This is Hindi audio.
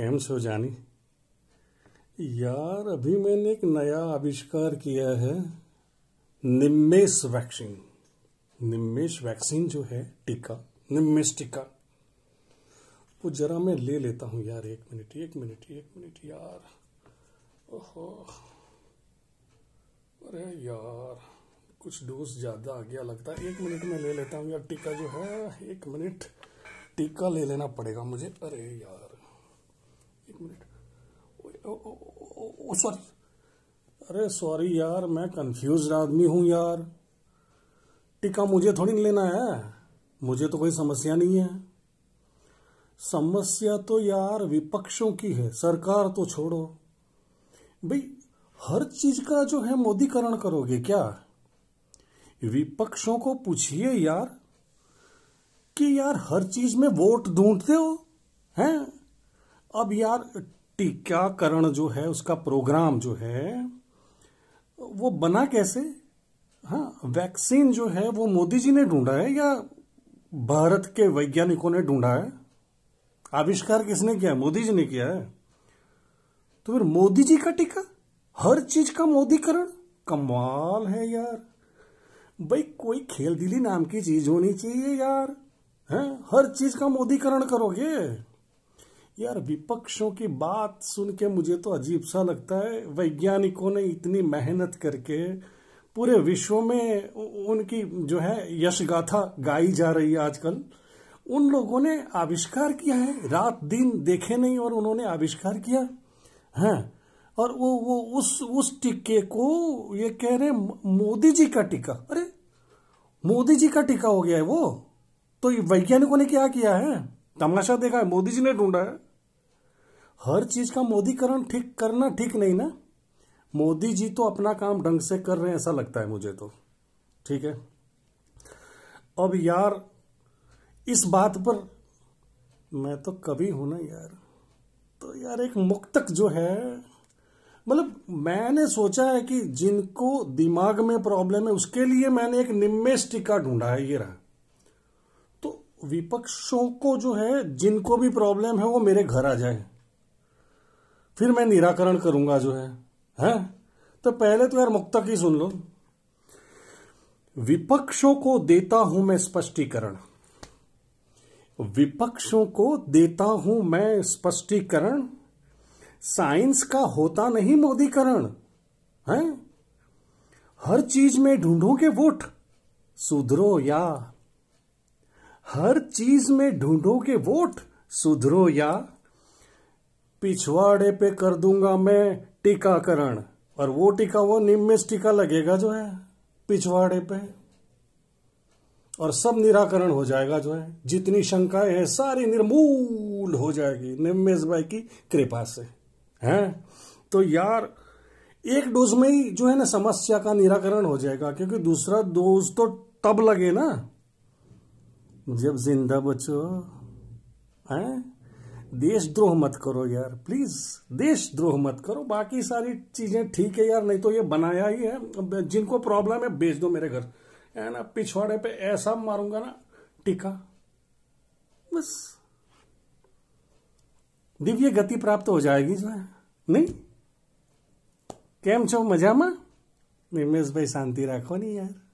से हो जानी यार अभी मैंने एक नया आविष्कार किया है निम्मेश वैक्सीन निम्मेश वैक्सीन जो है टीका निम्मेश टीका वो जरा मैं ले लेता हूँ यार एक मिनट एक मिनट एक मिनट यार ओहो अरे यार कुछ डोज ज़्यादा आ गया लगता है एक मिनट में ले लेता हूँ यार टीका जो है एक मिनट टीका ले लेना पड़ेगा मुझे अरे यार मिनट ओ अरे सॉरी यार मैं कंफ्यूज आदमी हूं यार टीका मुझे थोड़ी नहीं लेना है मुझे तो कोई समस्या नहीं है समस्या तो यार विपक्षों की है सरकार तो छोड़ो भाई हर चीज का जो है मोदीकरण करोगे क्या विपक्षों को पूछिए यार कि यार हर चीज में वोट ढूंढते हो हैं अब यार टीकाकरण जो है उसका प्रोग्राम जो है वो बना कैसे हाँ वैक्सीन जो है वो मोदी जी ने ढूंढा है या भारत के वैज्ञानिकों ने ढूंढा है आविष्कार किसने किया है मोदी जी ने किया है तो फिर मोदी जी का टीका हर चीज का मोदीकरण कमाल है यार भाई कोई खेल दिली नाम की चीज होनी चाहिए यार है हर चीज का मोदीकरण करोगे यार विपक्षों की बात सुन के मुझे तो अजीब सा लगता है वैज्ञानिकों ने इतनी मेहनत करके पूरे विश्व में उनकी जो है यशगाथा गाई जा रही है आजकल उन लोगों ने आविष्कार किया है रात दिन देखे नहीं और उन्होंने आविष्कार किया है हाँ, और वो वो उस उस टिक्के को ये कह रहे मोदी जी का टीका अरे मोदी जी का टीका हो गया है वो तो वैज्ञानिकों ने क्या किया है तमाशा देखा है मोदी जी ने ढूंढा है हर चीज का मोदीकरण ठीक करना ठीक नहीं ना मोदी जी तो अपना काम ढंग से कर रहे हैं ऐसा लगता है मुझे तो ठीक है अब यार इस बात पर मैं तो कभी हूं ना यार तो यार एक मुक्तक जो है मतलब मैंने सोचा है कि जिनको दिमाग में प्रॉब्लम है उसके लिए मैंने एक निम्मेष टीका ढूंढा है ये रहा विपक्षों को जो है जिनको भी प्रॉब्लम है वो मेरे घर आ जाए फिर मैं निराकरण करूंगा जो है हैं तो पहले तो यार मुक्तक ही सुन लो विपक्षों को देता हूं मैं स्पष्टीकरण विपक्षों को देता हूं मैं स्पष्टीकरण साइंस का होता नहीं मोदीकरण है हर चीज में ढूंढोगे वोट सुधरो या हर चीज में ढूंढोगे वोट सुधरो या पिछवाड़े पे कर दूंगा मैं टीकाकरण और वो टीका वो निम्मेश टीका लगेगा जो है पिछवाड़े पे और सब निराकरण हो जाएगा जो है जितनी शंकाएं हैं सारी निर्मूल हो जाएगी निम्मेश भाई की कृपा से हैं तो यार एक डोज में ही जो है ना समस्या का निराकरण हो जाएगा क्योंकि दूसरा डोज तो तब लगे ना जब जिंदा बचो है देशद्रोह मत करो यार प्लीज देशद्रोह मत करो बाकी सारी चीजें ठीक है यार नहीं तो ये बनाया ही है जिनको प्रॉब्लम है बेच दो मेरे घर है ना पिछवाड़े पे ऐसा मारूंगा ना टीका बस दिव्य गति प्राप्त हो जाएगी जो है नहीं કેમ છો મજામાં भाई शांति रखो नहीं यार